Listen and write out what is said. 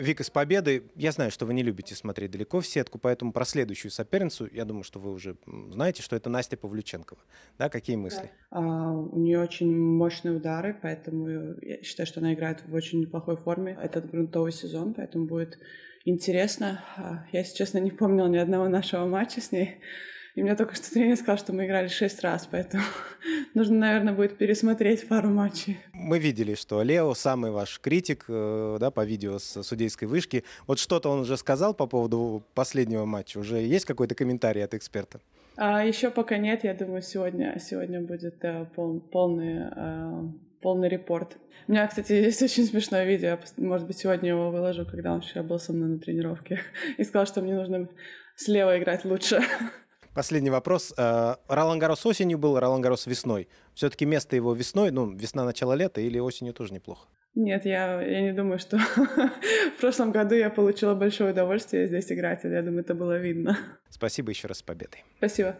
Вика, с победой. Я знаю, что вы не любите смотреть далеко в сетку, поэтому про следующую соперницу, я думаю, что вы уже знаете, что это Настя Павлюченкова. Да, какие мысли? Да. А, у нее очень мощные удары, поэтому я считаю, что она играет в очень неплохой форме. Этот грунтовый сезон, поэтому будет интересно. А, я, если честно, не помнила ни одного нашего матча с ней. И мне только что тренер сказал, что мы играли шесть раз, поэтому нужно, наверное, будет пересмотреть пару матчей. Мы видели, что Лео самый ваш критик, э, да, по видео с судейской вышки. Вот что-то он уже сказал по поводу последнего матча. Уже есть какой-то комментарий от эксперта? А, еще пока нет, я думаю, сегодня, сегодня будет э, пол, полный, э, полный репорт. У меня, кстати, есть очень смешное видео, может быть, сегодня его выложу, когда он вчера был со мной на тренировке и сказал, что мне нужно слева играть лучше. Последний вопрос. Э, Ролан Гарос осенью был, Ролан Гарос весной. Все-таки место его весной, ну, весна, начало лета или осенью тоже неплохо? Нет, я, я не думаю, что в прошлом году я получила большое удовольствие здесь играть. Я думаю, это было видно. Спасибо еще раз с победой. Спасибо.